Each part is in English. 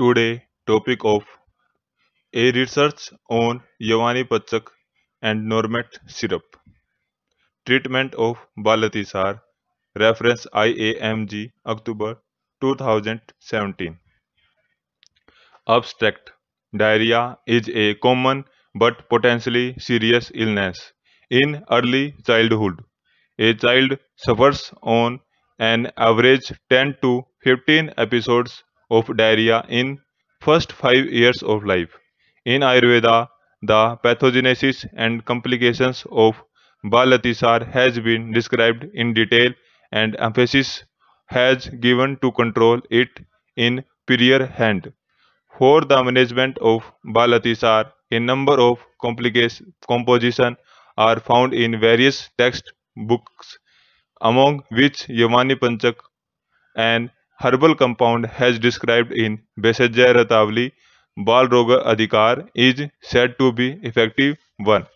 today topic of a research on Yovani Pachak and Normet syrup. Treatment of Balatisar reference IAMG October 2017. Abstract Diarrhea is a common but potentially serious illness in early childhood. A child suffers on an average 10 to 15 episodes of diarrhea in first 5 years of life. In Ayurveda, the pathogenesis and complications of Balathisar has been described in detail and emphasis has given to control it in prior hand. For the management of Balathisar, a number of compositions are found in various text books, among which Yamani Panchak, and herbal compound has described in Besajya Ratavli Balroga Adhikar is said to be effective one.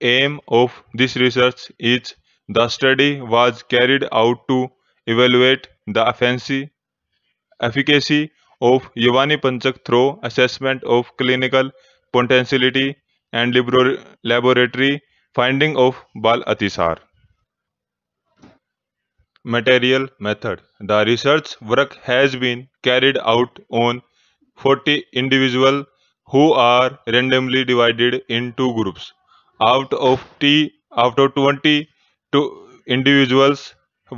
Aim of this research is the study was carried out to evaluate the efficacy, efficacy of Yavani Panchak through assessment of clinical potentiality and laboratory finding of Bal Atisar material method. The research work has been carried out on 40 individuals who are randomly divided in two groups. Out of T, out of 20 two individuals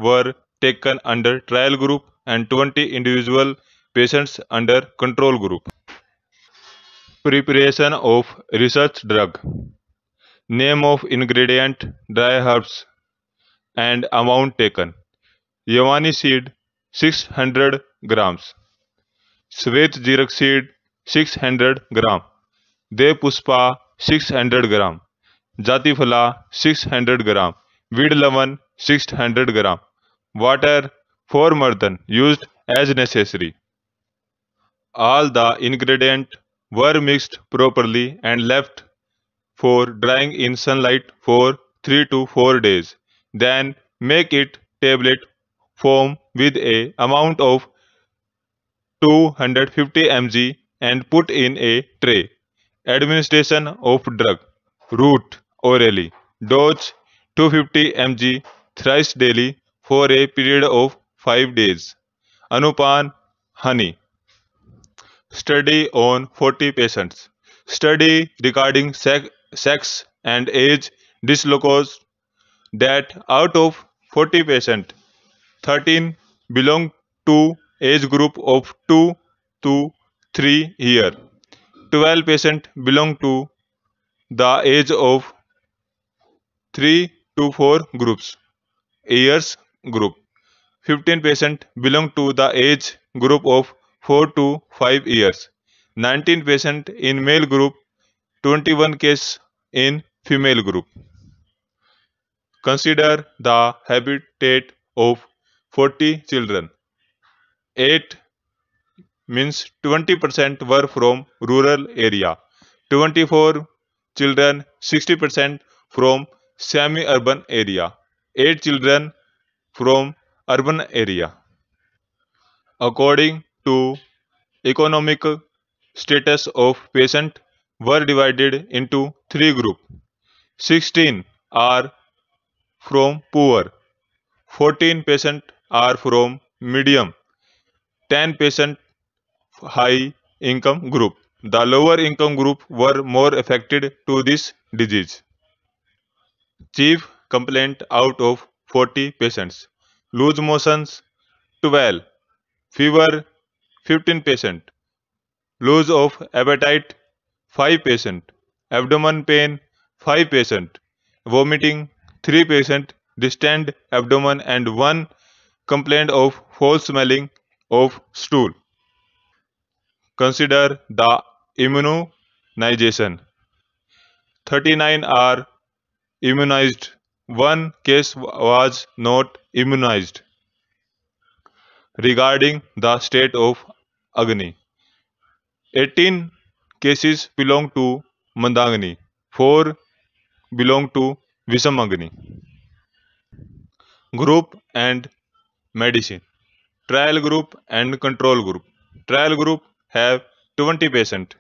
were taken under trial group and 20 individual patients under control group. Preparation of research drug. Name of ingredient, dry herbs and amount taken. यवानी seed 600 gram श्वेत जीरक seed 600 gram देव पुष्पा six hundred gram जाति six hundred gram वीड लवन hundred gram water for मर्दन use as necessary all the ingredient were mixed properly and left for drying in sunlight for three to four days then make it tablet foam with a amount of 250 mg and put in a tray. Administration of drug. Root orally. Dose 250 mg thrice daily for a period of 5 days. Anupan honey. Study on 40 patients. Study regarding sex and age disclosed that out of 40 patients 13 belong to age group of 2 to 3 year 12 patient belong to the age of 3 to 4 groups years group 15 patient belong to the age group of 4 to 5 years 19 patient in male group 21 case in female group consider the habitat of 40 children. 8 means 20% were from rural area. 24 children, 60% from semi-urban area. 8 children from urban area. According to economic status of patient were divided into three groups. 16 are from poor, 14 patient are from medium 10 percent high income group. The lower income group were more affected to this disease. Chief complaint out of 40 patients. Loose motions 12. Fever 15 percent. Loss of appetite 5 percent. Abdomen pain 5 percent. Vomiting 3 percent. Distended abdomen and 1 complained of foul smelling of stool. Consider the immunization. 39 are immunized. One case was not immunized. Regarding the state of Agni, 18 cases belong to mandagni. 4 belong to Visamangani. Group and medicine trial group and control group trial group have 20 patients.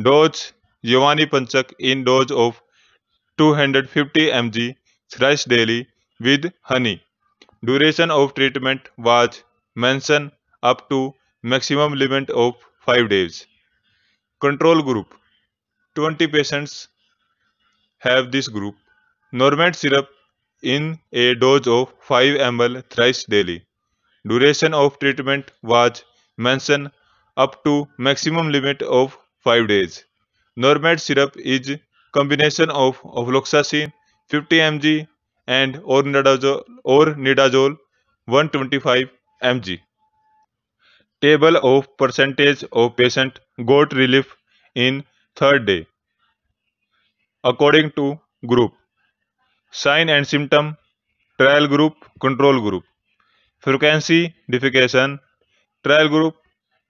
dose giovanni panchak in dose of 250 mg thrice daily with honey duration of treatment was mentioned up to maximum limit of 5 days control group 20 patients have this group normet syrup in a dose of 5 ml thrice daily Duration of treatment was mentioned up to maximum limit of 5 days. Normed syrup is combination of ofloxacin 50 mg and ornidazole, ornidazole 125 mg. Table of percentage of patient got relief in third day according to group sign and symptom trial group control group frequency defecation trial group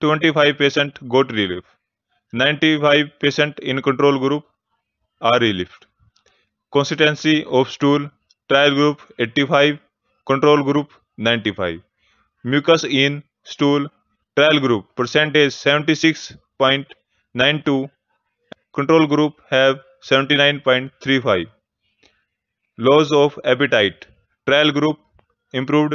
25 patient got relief 95 patient in control group are relieved consistency of stool trial group 85 control group 95 mucus in stool trial group percentage 76.92 control group have 79.35 loss of appetite trial group improved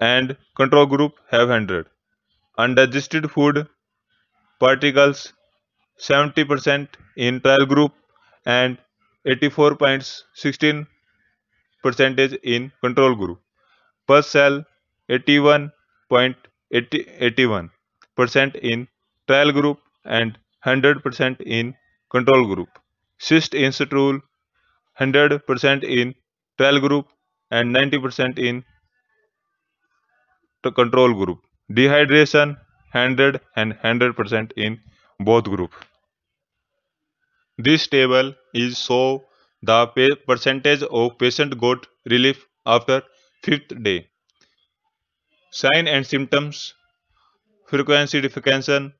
and control group have 100. Undigested food particles 70% in trial group and 84.16 percentage in control group. Per cell 81.81 percent in trial group and 100% in control group. Cyst in 100% in trial group and 90% in control group. Dehydration 100 and 100% percent in both group. This table is show the percentage of patient got relief after fifth day. Sign and symptoms, frequency defecation,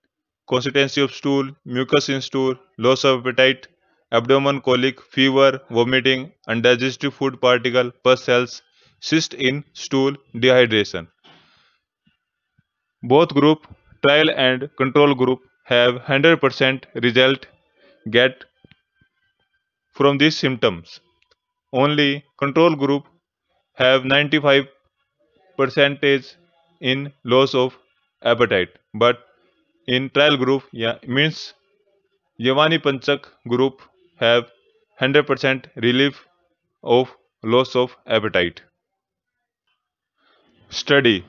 consistency of stool, mucus in stool, loss of appetite, abdomen colic, fever, vomiting, undigested food particle, pus cells, cyst in stool, dehydration. Both group, trial and control group have 100% result get from these symptoms. Only control group have 95 percentage in loss of appetite. But in trial group yeah, means Yavani Panchak group have 100% relief of loss of appetite. Study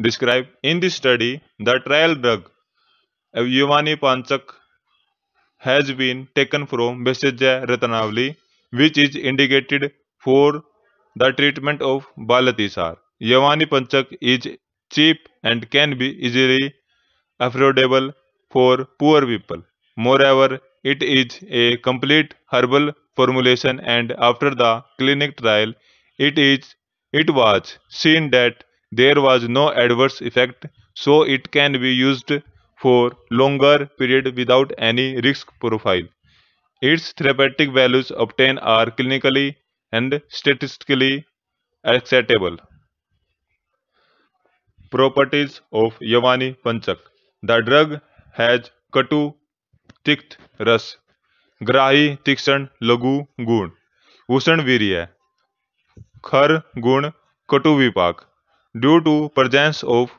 described in this study, the trial drug Yavani Panchak has been taken from Vesija Ratanavali, which is indicated for the treatment of Balatisar. Yavani Panchak is cheap and can be easily affordable for poor people. Moreover, it is a complete herbal formulation and after the clinic trial, it is it was seen that there was no adverse effect, so it can be used for longer period without any risk profile. Its therapeutic values obtained are clinically and statistically acceptable. Properties of Yavani Panchak The drug has कटु तिक्त रस ग्राही तीक्षण लघु गुण उष्ण वीर्य खर गुण कटु विपाक due to presence of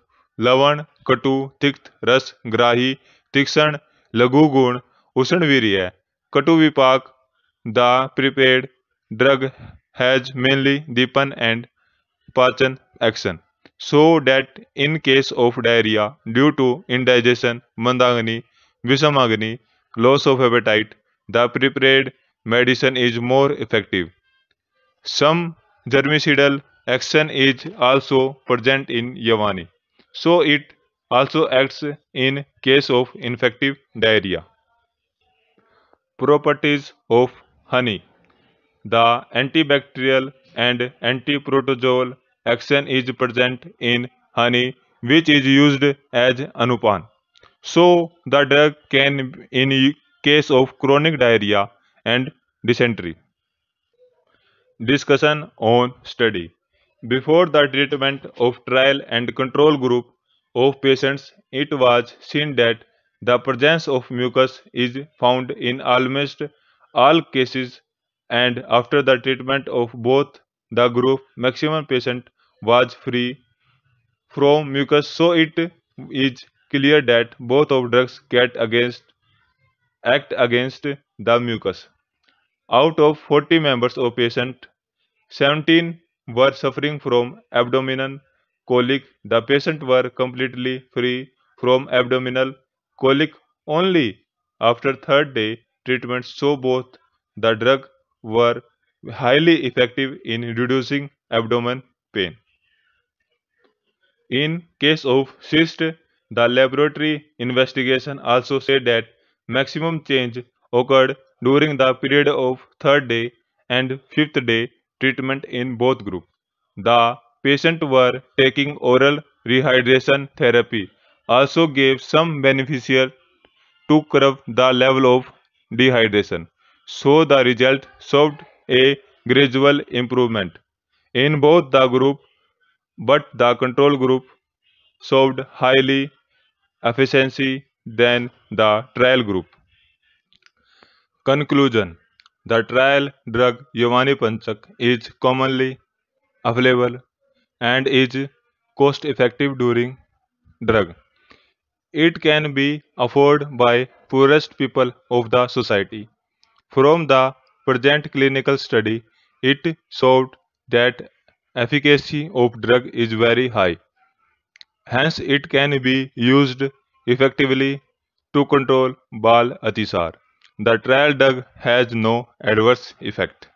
लवण कटु तिक्त रस ग्राही तीक्षण लघुगुण उष्णवीर्य कटु विपाक the prepared drug has mainly deepen and pachan action so that in case of diarrhea due to indigestion mandagni visamagni loss of appetite the prepared medicine is more effective some germicidal action is also present in Yavani. So it also acts in case of infective diarrhea. Properties of honey. The antibacterial and antiprotozoal action is present in honey which is used as anupan. So the drug can in case of chronic diarrhea and dysentery. Discussion on study. Before the treatment of trial and control group of patients, it was seen that the presence of mucus is found in almost all cases and after the treatment of both the group, maximum patient was free from mucus. So it is clear that both of drugs get against act against the mucus. Out of 40 members of patient, 17 were suffering from abdominal colic. The patients were completely free from abdominal colic only after third day treatment. So both the drug were highly effective in reducing abdomen pain. In case of cyst, the laboratory investigation also said that maximum change occurred during the period of third day and fifth day treatment in both group The patient were taking oral rehydration therapy also gave some beneficial to curb the level of dehydration. So the result showed a gradual improvement in both the group but the control group showed highly efficiency than the trial group. Conclusion The trial drug Panchak is commonly available and is cost effective during drug. It can be afforded by poorest people of the society. From the present clinical study, it showed that efficacy of drug is very high. Hence, it can be used effectively to control bal atisar. The trial drug has no adverse effect.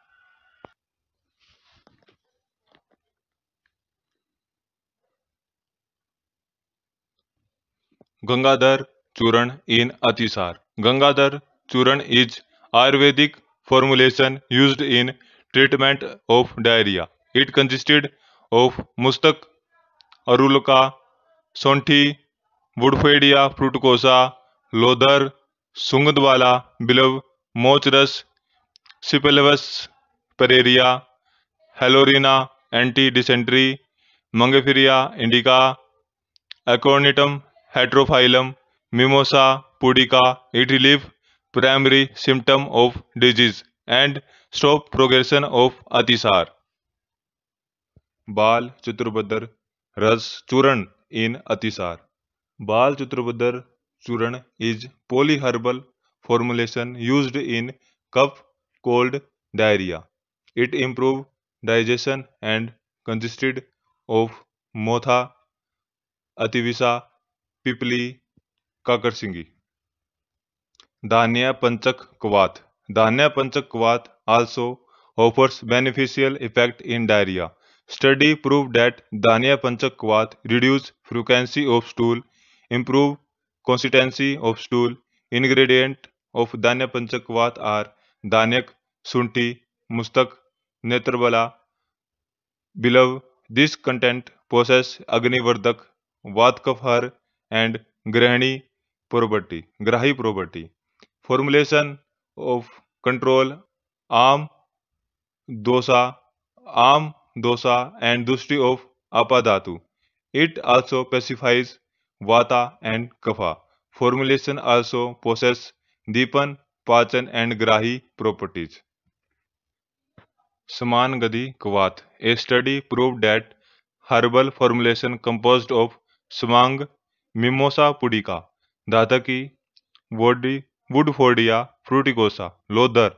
Gangadhar Churan in Atisar. Gangadhar Churan is Ayurvedic formulation used in treatment of diarrhea. It consisted of mustak, arulaka, sonthi, woodfedia, fruitcosa, lodhar, सुंगदवाला बिलव मोचरस सिपेलवस परेरिया हेलोरिना एंटी डिसेंट्री मंगेफिरिया इंडिका एकोर्निटम हेट्रोफाइलम मिमोसा पुडिका it relieve primary symptom of disease and stop progression of अतिसार बाल चतुर्भद्र रस चूर्ण इन अतिसार बाल चतुर्भद्र चूर्ण is polyherbal formulation use in कप cold diarrhoea it improve digestion and consisted of मोथा अतिविशा पिपली काकरसिंगी धान्य पंचक क्वात धान्य पंचक क्वात also offers beneficial effect in diarrhoea study prove that धान्य पंचक क्वात reduce frequency of stool improve consistency of stool ingredient of धान्य पंचकवात आर धान्यक सुंठी मुस्तक नेत्रबला बिलव दिस कंटेंट प्रोसेस अग्निवर्धक वात कफहर एंड ग्रहणी प्रॉपर्टी ग्राही प्रॉपर्टी फॉर्मुलेशन ऑफ कंट्रोल आम दोसा आम दोसा एंड दुष्टि ऑफ आपा धातु it also pacifies vata and kapha. Formulation also possess dipan, pachan and grahi properties. Saman Gadi Kvath. A study proved that herbal formulation composed of smang, mimosa pudica, dataki, vodi, woodfordia, fruticosa, lodar,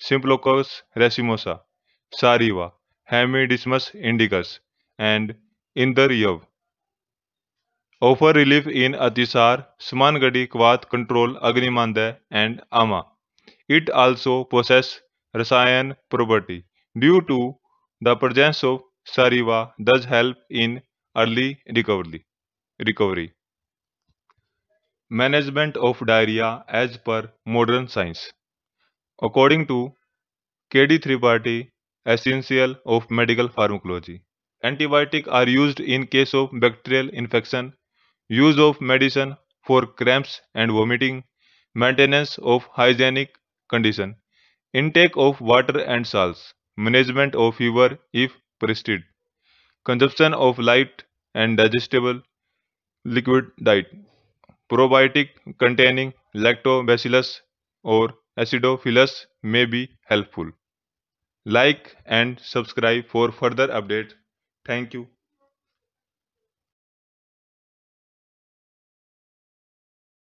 simplococcus racemosa, sariva, hemidismus indicus, and indaryev offer relief in Atisar, Smangadi, Kvat, Control, Agnimanda and Ama. It also possesses Rasayan property. Due to the presence of Sariva does help in early recovery. recovery. Management of diarrhea as per modern science. According to KD 3 party, essential of medical pharmacology. Antibiotics are used in case of bacterial infection use of medicine for cramps and vomiting, maintenance of hygienic condition, intake of water and salts, management of fever if persisted, consumption of light and digestible liquid diet, probiotic containing lactobacillus or acidophilus may be helpful. Like and subscribe for further updates. Thank you.